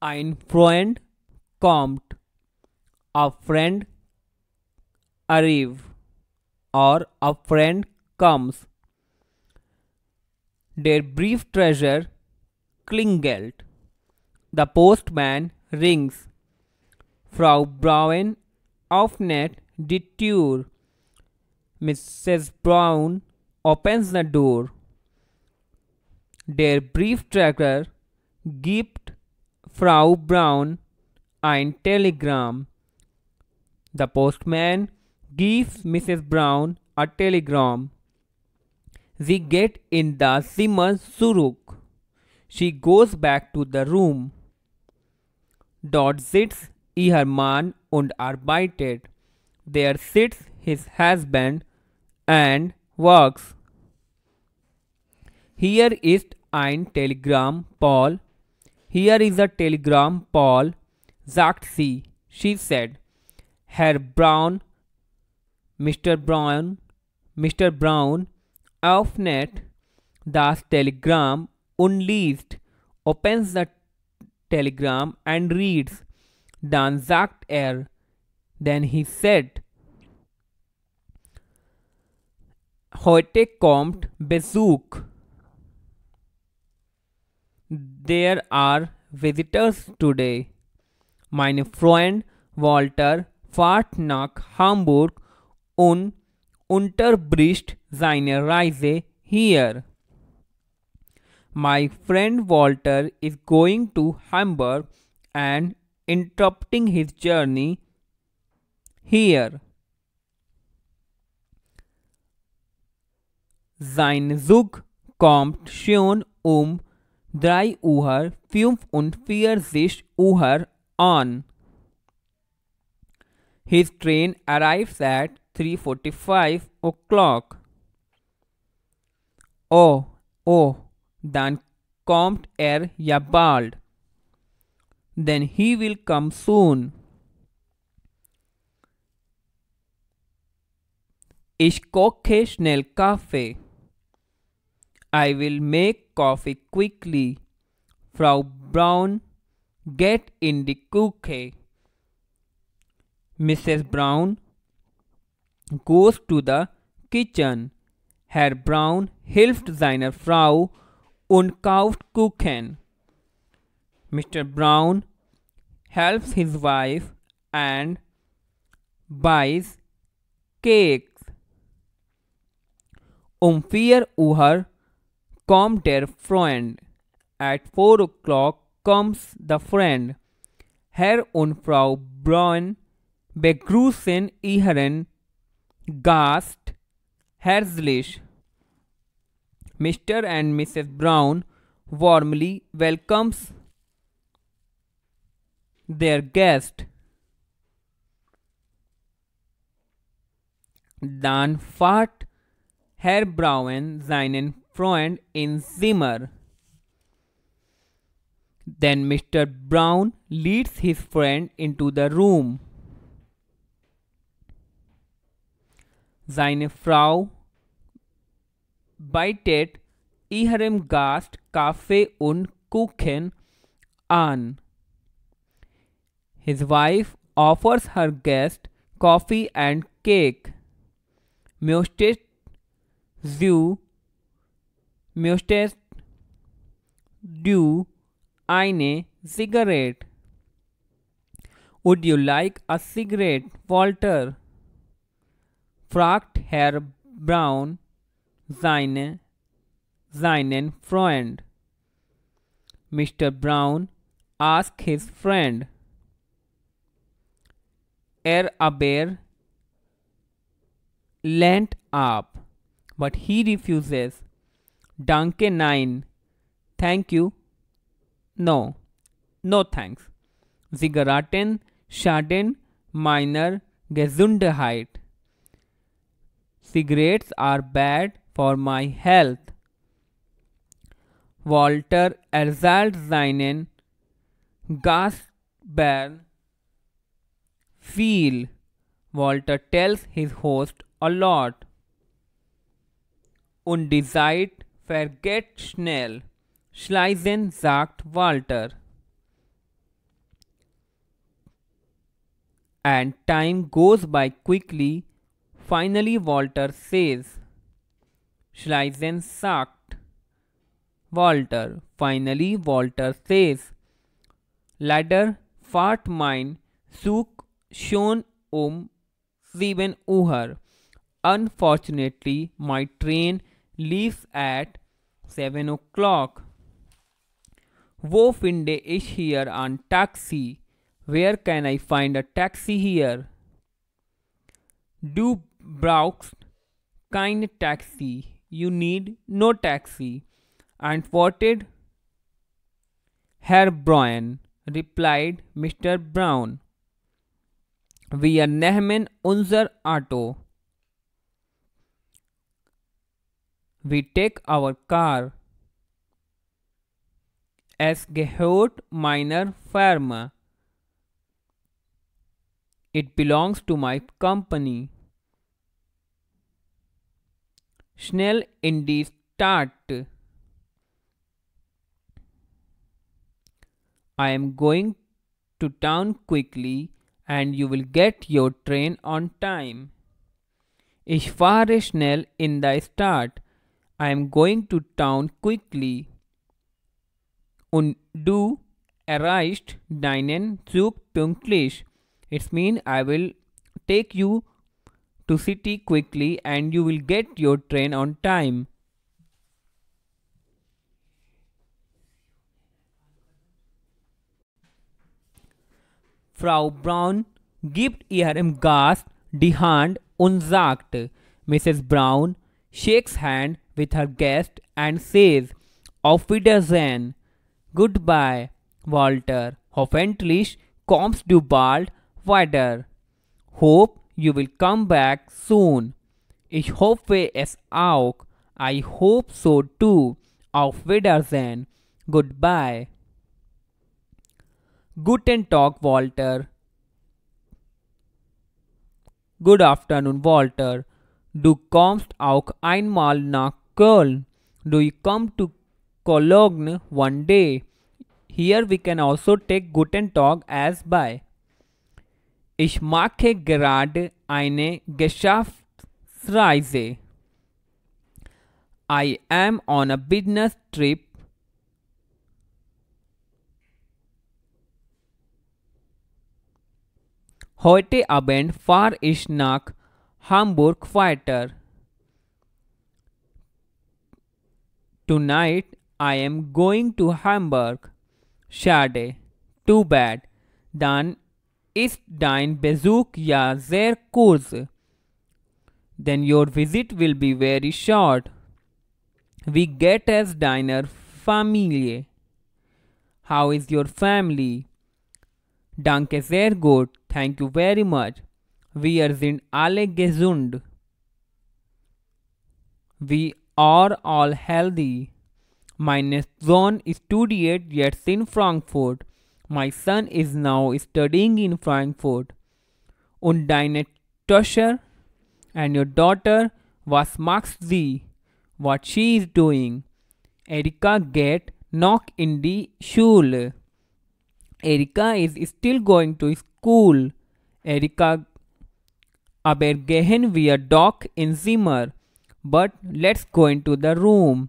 Ein Freund kommt, a friend arrive, or a friend comes. Their brief treasure, Klingelt. The postman rings. Frau Braun öffnet die Tür. Mrs. Brown opens the door. Their brief tracker gift Frau Brown ein telegram. The postman gives Mrs. Brown a telegram. We get in the Zimmer zurück. She goes back to the room. Dort sitzt ihr Mann und arbeitet. There sits his husband and works. Here is ist ein Telegramm, Paul here is a telegram Paul Zacht C. She said, Herr Brown, Mr. Brown, Mr. Brown, aufnet das Telegramm unliest, opens the telegram and reads, Dann sagt er, then he said, Heute kommt Besuch. There are visitors today. Mein Freund Walter fahrt nach Hamburg und unterbricht seine Reise hier. My friend Walter is going to Hamburg and interrupting his journey here. Sein Zug kommt schon um drei Uhr fünfundvierzig Uhr on. His train arrives at 3.45 o'clock. Oh, oh, dann kommt er ja bald. Then he will come soon. Ich koche schnell Kaffee. I will make coffee quickly. Frau Brown, get in the cookie. Mrs. Brown goes to the kitchen. Herr Brown hilft seiner Frau und kauft Kuchen. Mr. Brown helps his wife and buys cakes. Um 4 Uhr Come their Freund. At four o'clock comes the friend. Herr und Frau Braun begrüßen ihren Gast herzlich. Mr. and Mrs. Brown warmly welcomes their guest. Dann fahrt Herr Braun seinen friend in Zimmer. Then Mr. Brown leads his friend into the room. Seine Frau bietet ihrem Gast Kaffee und Kuchen an. His wife offers her guest coffee and cake. Möchtest du Mustest du eine cigarette? Would you like a cigarette, Walter? fragt hair Brown seine, seinen Freund. Mr. Brown asked his friend. Er a aber lent up, but he refuses. Danke nein. Thank you. No. No thanks. Zigaretten schaden meiner Gesundheit. Cigarettes are bad for my health. Walter erzählt seinen Gastbern viel. Walter tells his host a lot. Und die vergeht schnell, Schleisen sagt Walter. And time goes by quickly. Finally, Walter says, Schleisen sagt. Walter. Finally, Walter says, Leider fahrt mein Zug schon um sieben Uhr. Unfortunately, my train leaves at 7 o'clock. Wo finde ich hier ein Taxi? Where can I find a taxi here? Du brauchst kind Taxi. You need no taxi. and what did? Herr Brown, replied Mr. Brown. we are nehmen unser Auto. we take our car as gehört minor Firma. It belongs to my company. Schnell in die Start. I am going to town quickly and you will get your train on time. Ich fahre schnell in the Start. I am going to town quickly. Und du erreicht deinen Zug pünktlich. It means I will take you to city quickly and you will get your train on time. Frau Braun gibt ihrem Gast die Hand und sagt, Mrs. Brown shakes hand with her guest and says, Auf Wiedersehen, goodbye, Walter. Hoffentlich kommst du bald weiter. Hope you will come back soon. Ich hoffe es auch. I hope so too. Auf Wiedersehen. Goodbye. Guten Tag, Walter. Good afternoon, Walter. Du kommst auch einmal nach Köln? Do you come to Cologne one day? Here we can also take Guten Tag as by. Ich mache gerade eine Geschäftsreise. I am on a business trip. Heute Abend fahre ich nach Hamburg weiter. Tonight I am going to Hamburg. Schade, too bad. Dann ist dein Besuch ja sehr kurz. Then your visit will be very short. We get as deiner Familie. How is your family? Danke sehr gut. Thank you very much. Wir sind alle gesund. We are all healthy. My son studied yet in Frankfurt. My son is now studying in Frankfurt. Und deine Tochter and your daughter was Max Z. What she is doing. Erika get knock in the Schule. Erika is still going to school. Erika aber gehen wir doch in Zimmer. But let's go into the room.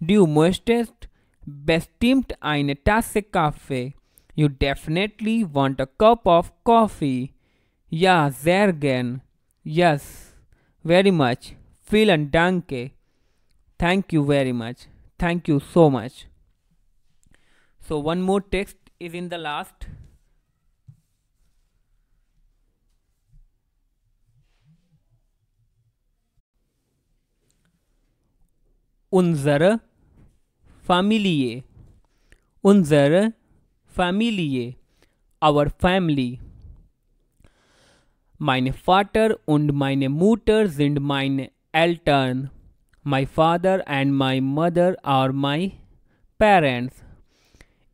Du möchtest bestimmt eine Tasse Kaffee. You definitely want a cup of coffee. Ja, sehr gern. Yes, very much. Vielen Dank. Thank you very much. Thank you so much. So one more text is in the last unsere Familie. Unsere Familie. Our family. Mein Vater und meine Mutter sind meine Eltern. My father and my mother are my parents.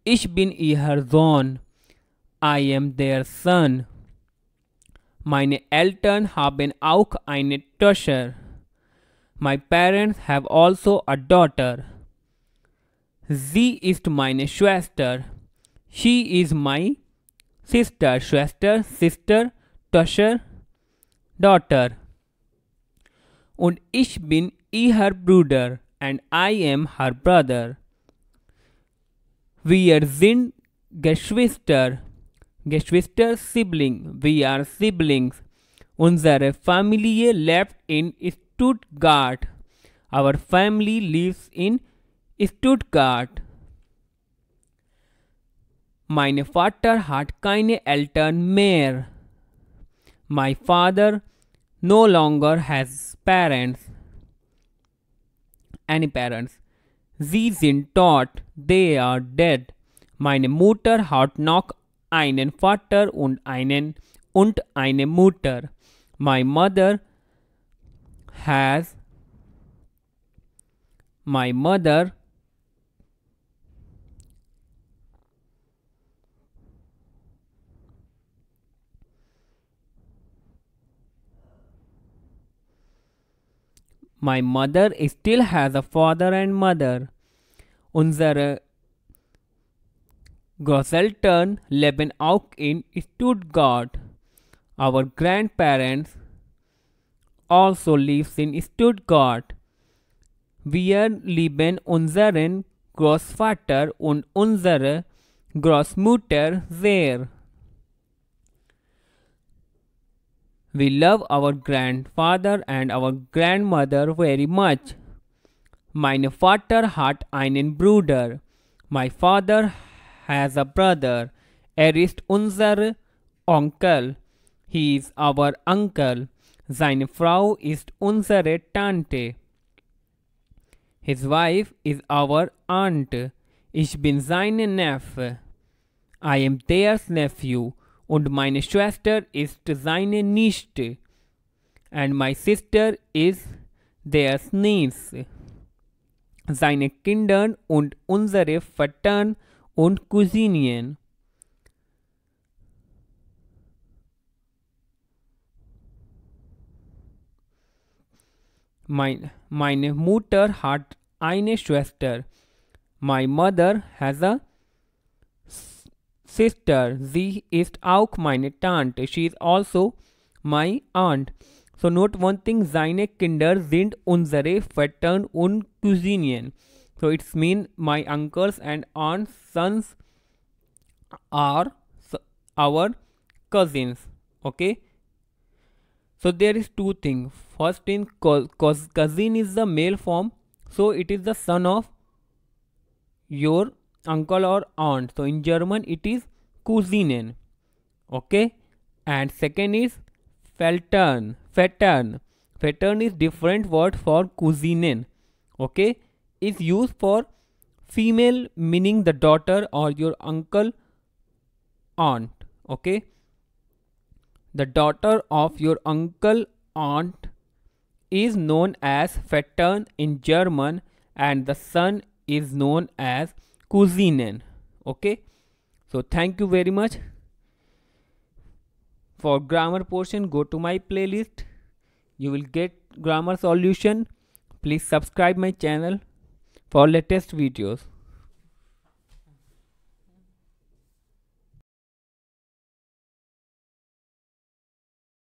Ich bin ihr Sohn. I am their son. Meine Eltern haben auch eine Töchter. My parents have also a daughter. Sie ist meine Schwester. She is my sister, Schwester, Sister, Töchter, Daughter. Und ich bin ihr Bruder and I am her brother. Wir sind Geschwister, Geschwister Sibling. We are siblings. Unsere Familie lebt in Stuttgart. Our family lives in Stuttgart. Meine Vater hat keine Eltern mehr. My father no longer has parents. Any parents. Sie sind tot. They are dead. Meine Mutter hat noch einen Vater und einen und eine Mutter. My mother has my mother My mother still has a father and mother. Unsere Großeltern leben auch in Stuttgart. Our grandparents also lives in Stuttgart. Wir lieben unseren Großvater und unsere Großmutter sehr. We love our grandfather and our grandmother very much. Mein Vater hat einen Bruder. My father has a brother. Er ist unser Onkel. He is our uncle. Seine Frau ist unsere Tante. His wife is our aunt. Ich bin seine Neffe. I am their nephew. Und meine Schwester ist seine Nichte. And my sister is their niece. Seine Kinder und unsere Vettern und Cousinien. माइन माइन मूटर हार्ट आई ने श्वेस्टर my mother has a sister जी इस्ट आउक माइने टांट she is also my aunt so note one thing ए किंडर जिंड उन्जरे फटर्न उन क्यूजीनियन so it's mean my uncles and aunt sons are our cousins okay So there is two things. First in cousin is the male form. So it is the son of your uncle or aunt. So in German it is Cousinen. Okay. And second is Feltern. Fettern. Fettern is different word for Cousinen. Okay. Is used for female meaning the daughter or your uncle aunt. Okay. The daughter of your uncle aunt is known as Vettern in German and the son is known as Cousinen. Okay. So thank you very much. For grammar portion go to my playlist. You will get grammar solution. Please subscribe my channel for latest videos.